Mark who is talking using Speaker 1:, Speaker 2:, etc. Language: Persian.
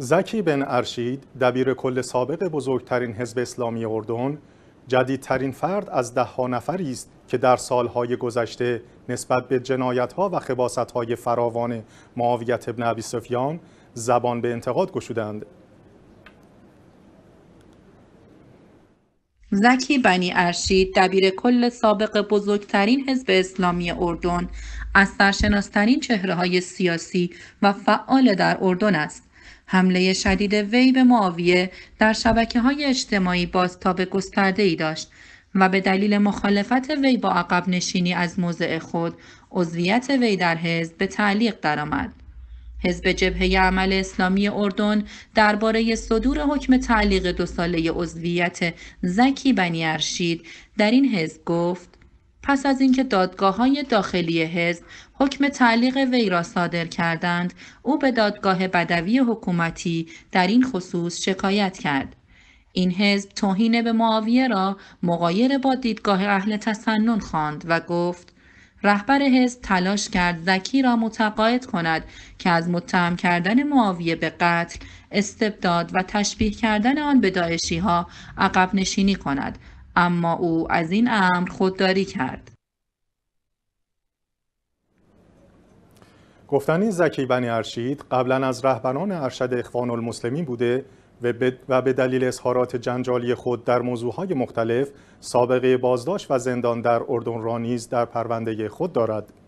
Speaker 1: زکی بن ارشید دبیر کل سابق بزرگترین حزب اسلامی اردن جدیدترین فرد از ده ها نفری است که در سالهای گذشته نسبت به ها و های فراوان معاویت ابن سفیان زبان به انتقاد گشودند.
Speaker 2: زکی بنی ارشید دبیر کل سابق بزرگترین حزب اسلامی اردن از سرشناسترین چهره های سیاسی و فعال در اردن است. حمله شدید وی به معاویه در شبکه های اجتماعی بازتاب گسترده ای داشت و به دلیل مخالفت وی با عقب نشینی از موضع خود عضویت وی در حزب به تعلیق درآمد. حزب جبهه عمل اسلامی اردن درباره صدور حکم تعلیق دو ساله عضویت زکی بنی ارشید در این حزب گفت پس از اینکه دادگاه های داخلی حزب حکم تعلیق وی را صادر کردند او به دادگاه بدوی حکومتی در این خصوص شکایت کرد این حزب توهین به معاویه را مقایر با دیدگاه اهل تسنن خواند و گفت رهبر حزب تلاش کرد زکی را متقاعد کند که از متهم کردن معاویه به قتل استبداد و تشبیه کردن آن به داعشی ها عقب نشینی کند اما او از این امر خودداری کرد
Speaker 1: گفتنی زکی بنی ارشید قبلا از رهبران ارشد اخوان المسلمین بوده و به دلیل اظهارات جنجالی خود در موضوعهای مختلف سابقه بازداشت و زندان در اردن را نیز در پرونده خود دارد